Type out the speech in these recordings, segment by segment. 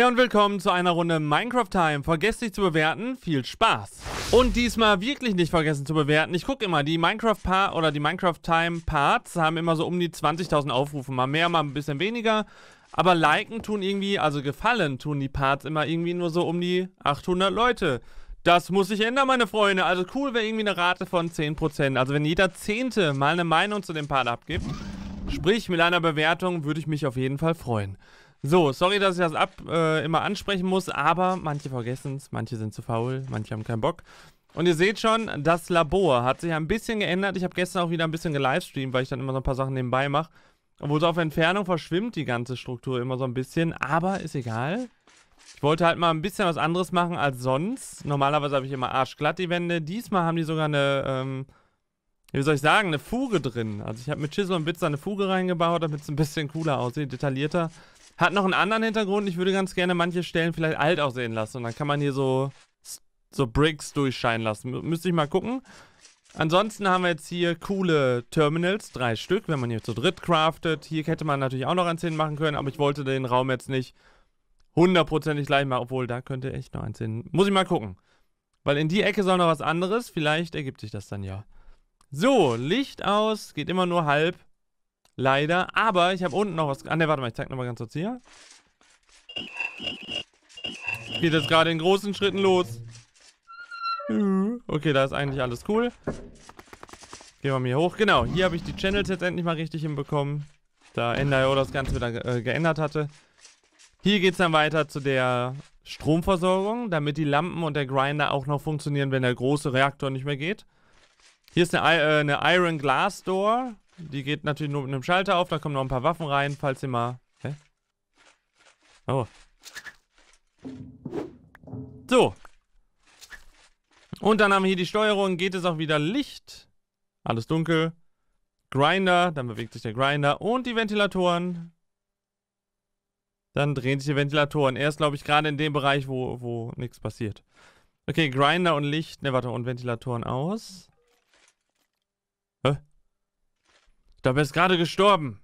Hey und willkommen zu einer Runde Minecraft Time. Vergesst nicht zu bewerten, viel Spaß! Und diesmal wirklich nicht vergessen zu bewerten. Ich gucke immer, die Minecraft Part oder die Minecraft Time Parts haben immer so um die 20.000 Aufrufe. Mal mehr, mal ein bisschen weniger. Aber liken tun irgendwie, also gefallen tun die Parts immer irgendwie nur so um die 800 Leute. Das muss sich ändern, meine Freunde. Also cool wäre irgendwie eine Rate von 10%. Also wenn jeder Zehnte mal eine Meinung zu dem Part abgibt, sprich mit einer Bewertung, würde ich mich auf jeden Fall freuen. So, sorry, dass ich das ab äh, immer ansprechen muss, aber manche vergessen es, manche sind zu faul, manche haben keinen Bock. Und ihr seht schon, das Labor hat sich ein bisschen geändert. Ich habe gestern auch wieder ein bisschen gelivestreamt, weil ich dann immer so ein paar Sachen nebenbei mache. Obwohl so auf Entfernung verschwimmt die ganze Struktur immer so ein bisschen, aber ist egal. Ich wollte halt mal ein bisschen was anderes machen als sonst. Normalerweise habe ich immer arschglatt die Wände. Diesmal haben die sogar eine, ähm, wie soll ich sagen, eine Fuge drin. Also ich habe mit Chisel und Bits eine Fuge reingebaut, damit es ein bisschen cooler aussieht, detaillierter. Hat noch einen anderen Hintergrund. Ich würde ganz gerne manche Stellen vielleicht alt aussehen lassen. Und dann kann man hier so, so Bricks durchscheinen lassen. Müsste ich mal gucken. Ansonsten haben wir jetzt hier coole Terminals, drei Stück, wenn man hier zu dritt craftet. Hier hätte man natürlich auch noch ein 10 machen können, aber ich wollte den Raum jetzt nicht hundertprozentig gleich machen. Obwohl, da könnte echt noch ein 10. Muss ich mal gucken. Weil in die Ecke soll noch was anderes. Vielleicht ergibt sich das dann ja. So, Licht aus. Geht immer nur halb. Leider. Aber ich habe unten noch was. Ah, ne, warte mal, ich zeig nochmal ganz kurz hier. Geht jetzt gerade in großen Schritten los. Okay, da ist eigentlich alles cool. Gehen wir mal hier hoch. Genau, hier habe ich die Channels jetzt endlich mal richtig hinbekommen. Da NIO das Ganze wieder äh, geändert hatte. Hier geht es dann weiter zu der Stromversorgung, damit die Lampen und der Grinder auch noch funktionieren, wenn der große Reaktor nicht mehr geht. Hier ist eine, äh, eine Iron Glass Door. Die geht natürlich nur mit einem Schalter auf. Da kommen noch ein paar Waffen rein, falls ihr mal... Hä? Oh. So. Und dann haben wir hier die Steuerung. Geht es auch wieder Licht? Alles dunkel. Grinder, dann bewegt sich der Grinder. Und die Ventilatoren. Dann drehen sich die Ventilatoren. Er ist, glaube ich, gerade in dem Bereich, wo, wo nichts passiert. Okay, Grinder und Licht. Ne, warte, und Ventilatoren aus. Da bist er gerade gestorben.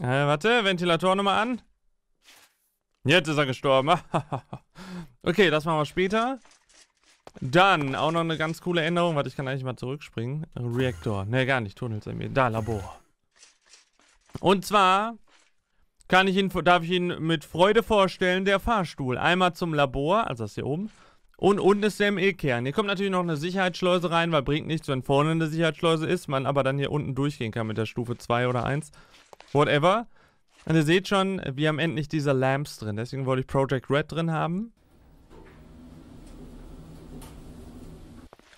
Äh, warte, Ventilator nochmal an. Jetzt ist er gestorben. okay, das machen wir später. Dann auch noch eine ganz coole Änderung. Warte, ich kann eigentlich mal zurückspringen. Reaktor. Ne, gar nicht. Tunnel mir. Da, Labor. Und zwar kann ich ihn, darf ich ihn mit Freude vorstellen, der Fahrstuhl. Einmal zum Labor, also das hier oben. Und unten ist der im E-Kern. Hier kommt natürlich noch eine Sicherheitsschleuse rein, weil bringt nichts, wenn vorne eine Sicherheitsschleuse ist, man aber dann hier unten durchgehen kann mit der Stufe 2 oder 1. Whatever. Und ihr seht schon, wir haben endlich diese Lamps drin. Deswegen wollte ich Project Red drin haben.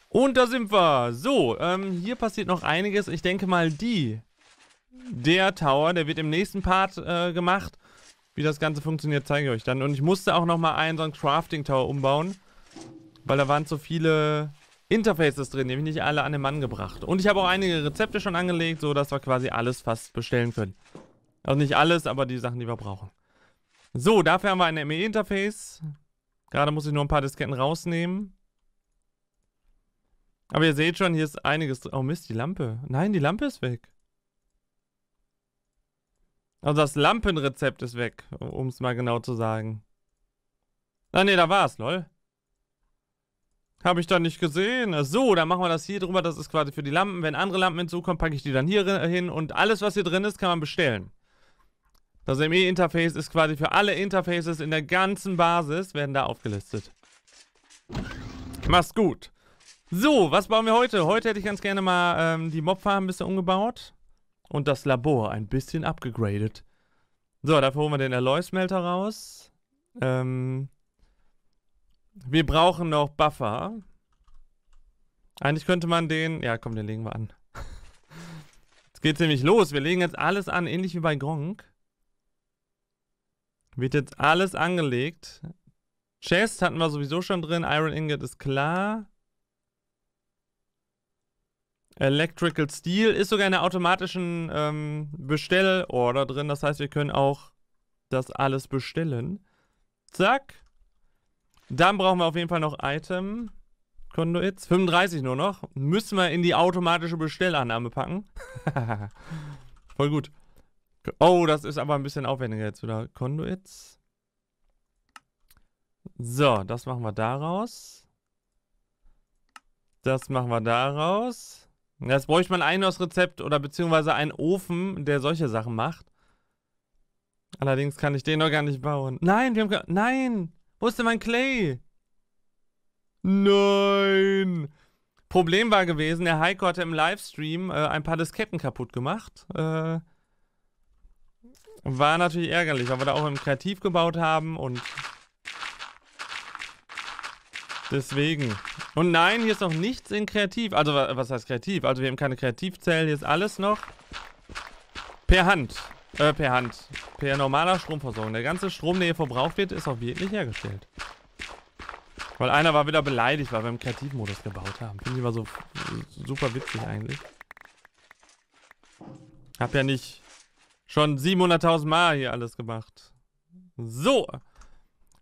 Und da sind wir. So, ähm, hier passiert noch einiges. Ich denke mal, die, der Tower, der wird im nächsten Part äh, gemacht. Wie das Ganze funktioniert, zeige ich euch dann. Und ich musste auch nochmal einen so einen Crafting Tower umbauen. Weil da waren zu viele Interfaces drin, nämlich nicht alle an den Mann gebracht. Und ich habe auch einige Rezepte schon angelegt, sodass wir quasi alles fast bestellen können. Also nicht alles, aber die Sachen, die wir brauchen. So, dafür haben wir ein ME-Interface. Gerade muss ich nur ein paar Disketten rausnehmen. Aber ihr seht schon, hier ist einiges drin. Oh Mist, die Lampe. Nein, die Lampe ist weg. Also das Lampenrezept ist weg, um es mal genau zu sagen. Ah ne, da war's, lol. Habe ich da nicht gesehen. So, dann machen wir das hier drüber. Das ist quasi für die Lampen. Wenn andere Lampen hinzukommen, packe ich die dann hier hin. Und alles, was hier drin ist, kann man bestellen. Das ME-Interface ist quasi für alle Interfaces in der ganzen Basis, werden da aufgelistet. Mach's gut. So, was bauen wir heute? Heute hätte ich ganz gerne mal ähm, die Mobfarm ein bisschen umgebaut. Und das Labor ein bisschen abgegradet. So, dafür holen wir den Alloy-Smelter raus. Ähm... Wir brauchen noch Buffer. Eigentlich könnte man den... Ja, komm, den legen wir an. Jetzt geht's nämlich los. Wir legen jetzt alles an, ähnlich wie bei Gronk. Wird jetzt alles angelegt. Chest hatten wir sowieso schon drin. Iron Ingot ist klar. Electrical Steel ist sogar in der automatischen ähm, Bestellorder drin. Das heißt, wir können auch das alles bestellen. Zack. Dann brauchen wir auf jeden Fall noch Item. Konduits. 35 nur noch. Müssen wir in die automatische Bestellannahme packen. Voll gut. Oh, das ist aber ein bisschen aufwendiger jetzt wieder. Konduits. So, das machen wir daraus. Das machen wir daraus. Jetzt bräuchte man ein neues Rezept oder beziehungsweise einen Ofen, der solche Sachen macht. Allerdings kann ich den noch gar nicht bauen. Nein, wir haben... Nein! Wo ist denn mein Clay? Nein! Problem war gewesen, der Heiko hatte im Livestream äh, ein paar Disketten kaputt gemacht. Äh, war natürlich ärgerlich, weil wir da auch im Kreativ gebaut haben und deswegen. Und nein, hier ist noch nichts in Kreativ. Also was heißt Kreativ? Also wir haben keine Kreativzellen, hier ist alles noch per Hand. Äh, per Hand per normaler Stromversorgung. Der ganze Strom, der hier verbraucht wird, ist auch wirklich hergestellt. Weil einer war wieder beleidigt, weil wir im Kreativmodus gebaut haben. Finde ich immer so super witzig eigentlich. Hab ja nicht schon 700.000 Mal hier alles gemacht. So.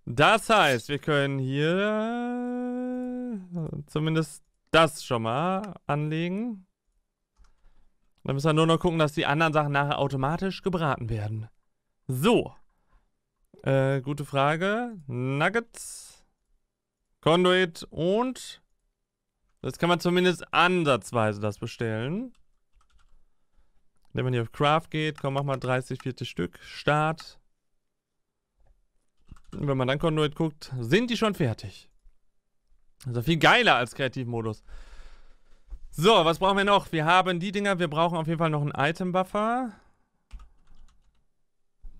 Das heißt, wir können hier äh, zumindest das schon mal anlegen. Dann müssen wir nur noch gucken, dass die anderen Sachen nachher automatisch gebraten werden. So. Äh, gute Frage. Nuggets, Conduit und... Das kann man zumindest ansatzweise das bestellen. Wenn man hier auf Craft geht, komm, mach mal 30, 40 Stück. Start. Und wenn man dann Conduit guckt, sind die schon fertig. Also viel geiler als Kreativmodus. So, was brauchen wir noch? Wir haben die Dinger. Wir brauchen auf jeden Fall noch einen Item-Buffer.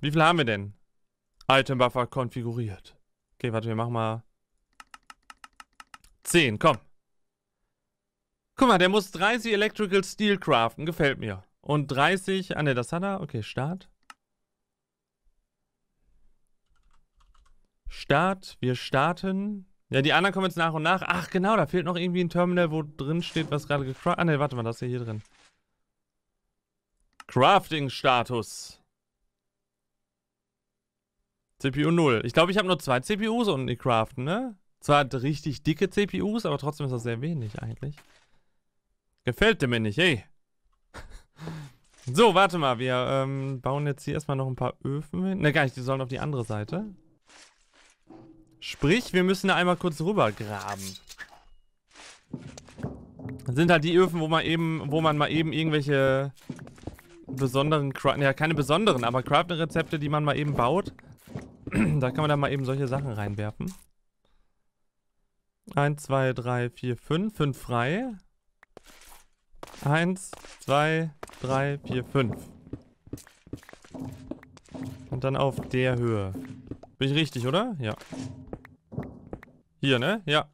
Wie viel haben wir denn? Item Buffer konfiguriert. Okay, warte, wir machen mal 10, komm. Guck mal, der muss 30 Electrical Steel craften, gefällt mir. Und 30, ah ne, das hat er. Okay, Start. Start, wir starten. Ja, die anderen kommen jetzt nach und nach. Ach, genau, da fehlt noch irgendwie ein Terminal, wo drin steht, was gerade gecraftet... Ah ne, warte mal, das ist ja hier drin. Crafting-Status. CPU 0. Ich glaube, ich habe nur zwei CPUs unten die craften, ne? Zwar richtig dicke CPUs, aber trotzdem ist das sehr wenig eigentlich. Gefällt dir mir nicht, ey. so, warte mal. Wir ähm, bauen jetzt hier erstmal noch ein paar Öfen hin. Ne, gar nicht. Die sollen auf die andere Seite. Sprich, wir müssen da einmal kurz rüber graben. Das sind halt die Öfen, wo man eben, wo man mal eben irgendwelche besonderen, ja keine besonderen, aber Crafting-Rezepte, die man mal eben baut, da kann man dann mal eben solche Sachen reinwerfen. 1, 2, 3, 4, 5. 5 frei. 1, 2, 3, 4, 5. Und dann auf der Höhe. Bin ich richtig, oder? Ja. Hier, ne? Ja.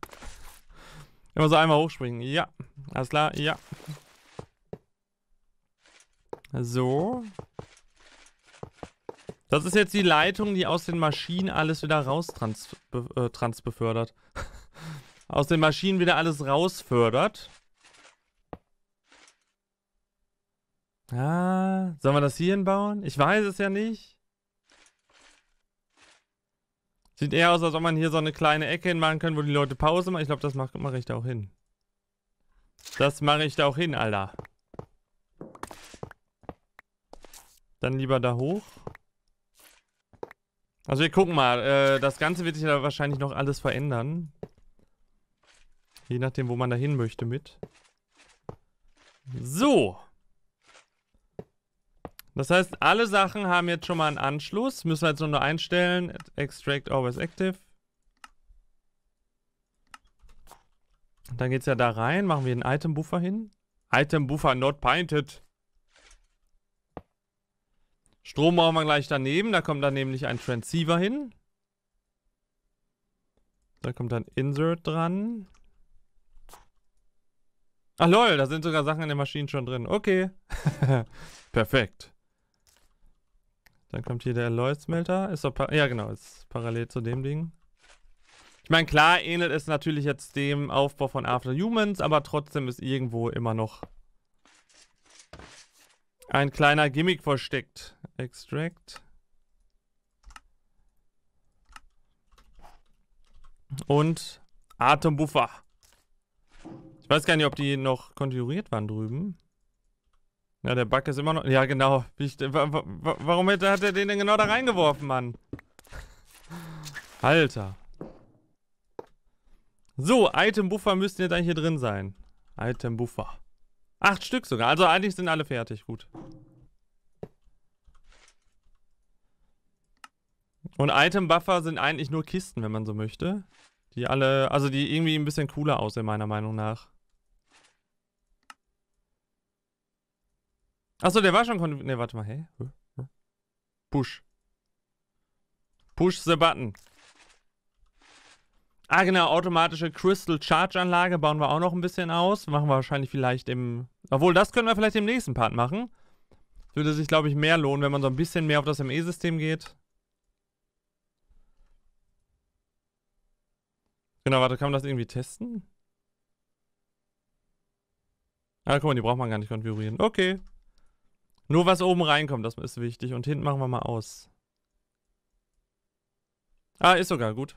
Immer so einmal hochspringen. Ja. Alles klar. Ja. So. Das ist jetzt die Leitung, die aus den Maschinen alles wieder raus trans, äh, trans befördert. aus den Maschinen wieder alles rausfördert. Ah, sollen wir das hier hinbauen? Ich weiß es ja nicht. Sieht eher aus, als ob man hier so eine kleine Ecke hinmachen könnte, wo die Leute Pause machen. Ich glaube, das mache mach ich da auch hin. Das mache ich da auch hin, Alter. Dann lieber da hoch. Also wir gucken mal. Äh, das Ganze wird sich ja wahrscheinlich noch alles verändern. Je nachdem, wo man da hin möchte mit. So. Das heißt, alle Sachen haben jetzt schon mal einen Anschluss. Müssen wir jetzt nur einstellen. Extract always active. Dann geht es ja da rein. Machen wir einen Item Buffer hin. Item Buffer not painted. Strom brauchen wir gleich daneben. Da kommt dann nämlich ein Transceiver hin. Da kommt dann Insert dran. Ach lol, da sind sogar Sachen in den Maschinen schon drin. Okay. Perfekt. Dann kommt hier der Alloy-Smelter. ja genau, ist parallel zu dem Ding. Ich meine, klar ähnelt es natürlich jetzt dem Aufbau von After Humans, aber trotzdem ist irgendwo immer noch ein kleiner Gimmick versteckt. Extract. Und Atembuffer. Ich weiß gar nicht, ob die noch konfiguriert waren drüben. Ja, der Bug ist immer noch... Ja, genau. Ich, warum hat er den denn genau da reingeworfen, Mann? Alter. So, Itembuffer müssten jetzt eigentlich hier drin sein. Itembuffer. Acht Stück sogar. Also eigentlich sind alle fertig. Gut. Und Item-Buffer sind eigentlich nur Kisten, wenn man so möchte. Die alle, also die irgendwie ein bisschen cooler aussehen, meiner Meinung nach. Achso, der war schon... Ne, warte mal, hä? Push. Push the button. Ah genau, automatische Crystal Charge Anlage bauen wir auch noch ein bisschen aus. Machen wir wahrscheinlich vielleicht im obwohl, das können wir vielleicht im nächsten Part machen. Das würde sich, glaube ich, mehr lohnen, wenn man so ein bisschen mehr auf das ME-System geht. Genau, warte, kann man das irgendwie testen? Ah, guck mal, die braucht man gar nicht konfigurieren. Okay. Nur was oben reinkommt, das ist wichtig. Und hinten machen wir mal aus. Ah, ist sogar gut.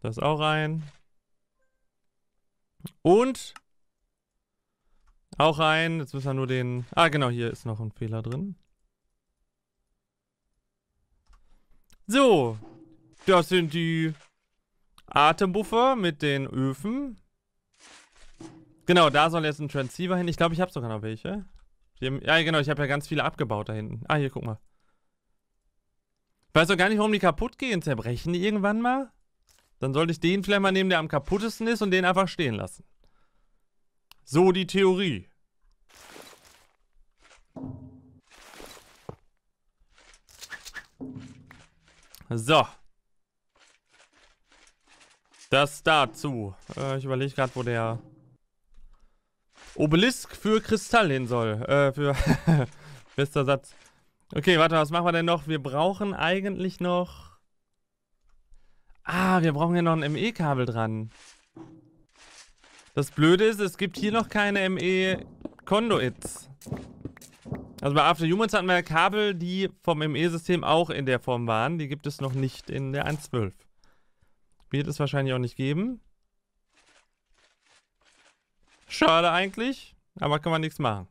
Das auch rein. Und auch ein, jetzt müssen wir nur den, ah genau, hier ist noch ein Fehler drin. So, das sind die Atembuffer mit den Öfen. Genau, da soll jetzt ein Transceiver hin. Ich glaube, ich habe sogar noch welche. Haben, ja, genau, ich habe ja ganz viele abgebaut da hinten. Ah, hier, guck mal. Weiß doch gar nicht, warum die kaputt gehen. Zerbrechen die irgendwann mal? Dann sollte ich den vielleicht mal nehmen, der am kaputtesten ist und den einfach stehen lassen. So die Theorie. So. Das dazu. Äh, ich überlege gerade, wo der Obelisk für Kristall hin soll. Äh, für. Bester Satz. Okay, warte, was machen wir denn noch? Wir brauchen eigentlich noch. Ah, wir brauchen ja noch ein ME-Kabel dran. Das Blöde ist, es gibt hier noch keine ME Conduits. Also bei After Humans hatten wir ja Kabel, die vom ME-System auch in der Form waren. Die gibt es noch nicht in der 1.12. Wird es wahrscheinlich auch nicht geben. Schade eigentlich, aber kann man nichts machen.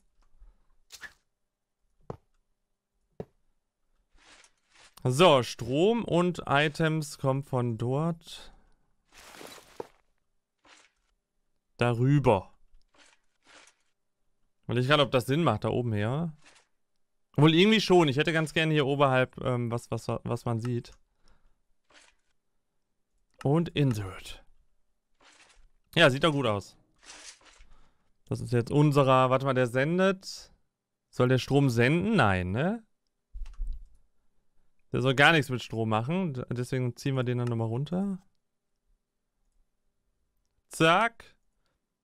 So, Strom und Items kommen von dort. darüber. Wollte ich gerade, ob das Sinn macht, da oben her. Obwohl, irgendwie schon. Ich hätte ganz gerne hier oberhalb ähm, was, was, was man sieht. Und Insert. Ja, sieht doch gut aus. Das ist jetzt unserer... Warte mal, der sendet... Soll der Strom senden? Nein, ne? Der soll gar nichts mit Strom machen. Deswegen ziehen wir den dann nochmal runter. Zack.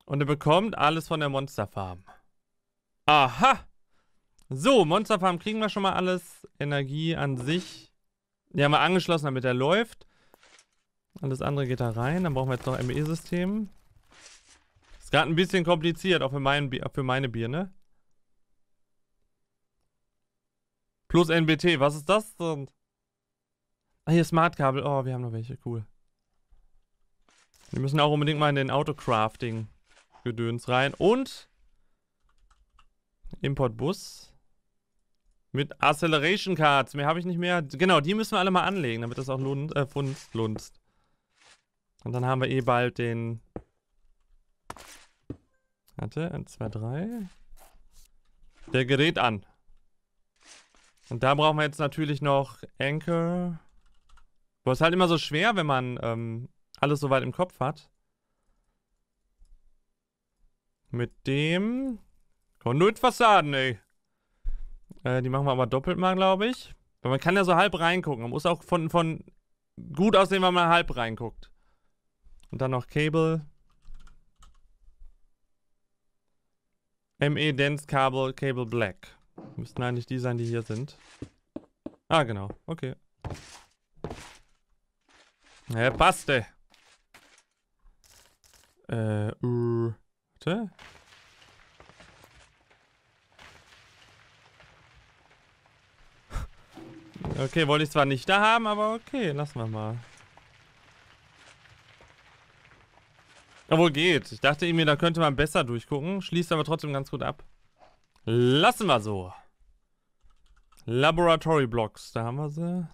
Und er bekommt alles von der Monsterfarm. Aha! So, Monsterfarm kriegen wir schon mal alles. Energie an sich. Die haben wir angeschlossen, damit er läuft. Alles andere geht da rein. Dann brauchen wir jetzt noch ME-System. Ist gerade ein bisschen kompliziert, auch für, mein, für meine Birne. Plus NBT, was ist das denn? Ah, hier Smartkabel. Oh, wir haben noch welche, cool. Wir müssen auch unbedingt mal in den Autocrafting. Gedöns rein. Und Importbus mit Acceleration Cards. Mehr habe ich nicht mehr. Genau, die müssen wir alle mal anlegen, damit das auch lund, äh, funst, lunst. Und dann haben wir eh bald den... Warte, 1, 2, 3. Der gerät an. Und da brauchen wir jetzt natürlich noch Anchor. Boah, ist halt immer so schwer, wenn man ähm, alles so weit im Kopf hat. Mit dem Konduitfassaden, ey. Äh, die machen wir aber doppelt mal, glaube ich. Weil man kann ja so halb reingucken. Man muss auch von, von gut aussehen, wenn man halb reinguckt. Und dann noch Cable. ME Dense Cable, Cable Black. Müssten eigentlich die sein, die hier sind. Ah, genau. Okay. Ja, passte. Äh, uh. Punkte. Okay, wollte ich zwar nicht da haben, aber okay, lassen wir mal. Obwohl geht. Ich dachte irgendwie, da könnte man besser durchgucken. Schließt aber trotzdem ganz gut ab. Lassen wir so. Laboratory Blocks, da haben wir sie.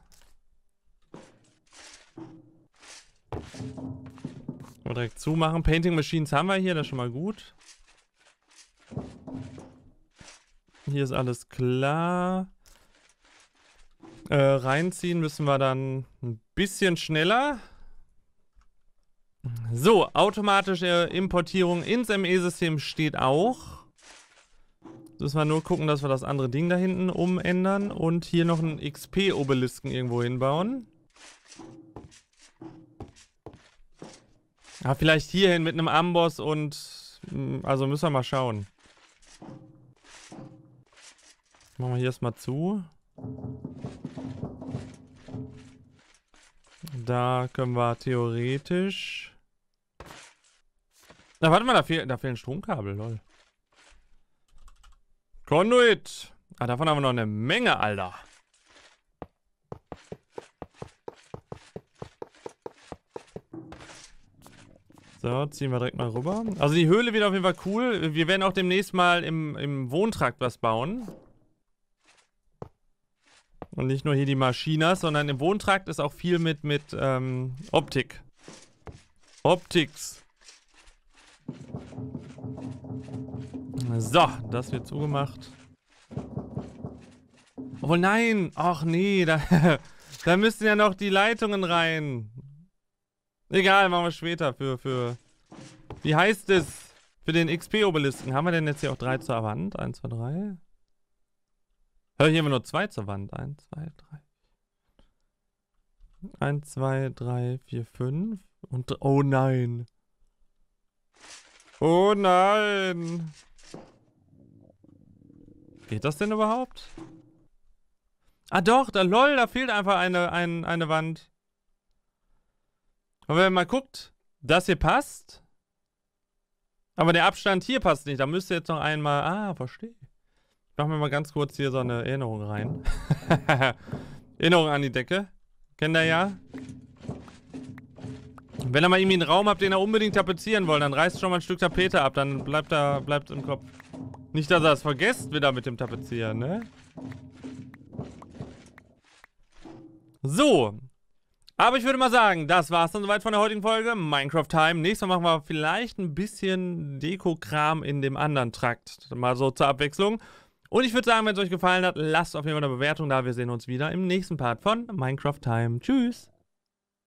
Mal direkt zumachen. Painting Machines haben wir hier, das ist schon mal gut. Hier ist alles klar. Äh, reinziehen müssen wir dann ein bisschen schneller. So, automatische Importierung ins ME-System steht auch. Müssen wir nur gucken, dass wir das andere Ding da hinten umändern und hier noch einen XP-Obelisken irgendwo hinbauen. Ja, vielleicht hierhin mit einem Amboss und... Mm, also müssen wir mal schauen. Machen wir hier erstmal zu. Da können wir theoretisch... Na, warte mal, da, fehl, da fehlen Stromkabel, lol. Conduit! Ah, davon haben wir noch eine Menge, Alter. So, ziehen wir direkt mal rüber. Also die Höhle wird auf jeden Fall cool. Wir werden auch demnächst mal im, im Wohntrakt was bauen. Und nicht nur hier die Maschinas, sondern im Wohntrakt ist auch viel mit, mit ähm, Optik. Optics. So, das wird zugemacht. Oh nein! Ach nee, da, da müssten ja noch die Leitungen rein. Egal, machen wir später für, für... Wie heißt es? Für den XP-Obelisken. Haben wir denn jetzt hier auch drei zur Wand? Eins, zwei, drei. Hör, hier haben wir nur zwei zur Wand. Eins, zwei, drei. Eins, zwei, drei, vier, fünf. Und... Oh nein. Oh nein. Geht das denn überhaupt? Ah doch, da lol, da fehlt einfach eine, ein, eine Wand. Und wenn man mal guckt, das hier passt. Aber der Abstand hier passt nicht. Da müsste jetzt noch einmal... Ah, verstehe. Ich Machen mir mal ganz kurz hier so eine Erinnerung rein. Erinnerung an die Decke. Kennt ihr ja. Wenn ihr mal irgendwie einen Raum habt, den ihr unbedingt tapezieren wollt, dann reißt schon mal ein Stück Tapete ab. Dann bleibt da, bleibt im Kopf. Nicht, dass ihr das vergesst wieder mit dem Tapezieren, ne? So, aber ich würde mal sagen, das war's dann soweit von der heutigen Folge. Minecraft Time. Nächstes Mal machen wir vielleicht ein bisschen Deko-Kram in dem anderen Trakt. Mal so zur Abwechslung. Und ich würde sagen, wenn es euch gefallen hat, lasst auf jeden Fall eine Bewertung da. Wir sehen uns wieder im nächsten Part von Minecraft Time. Tschüss!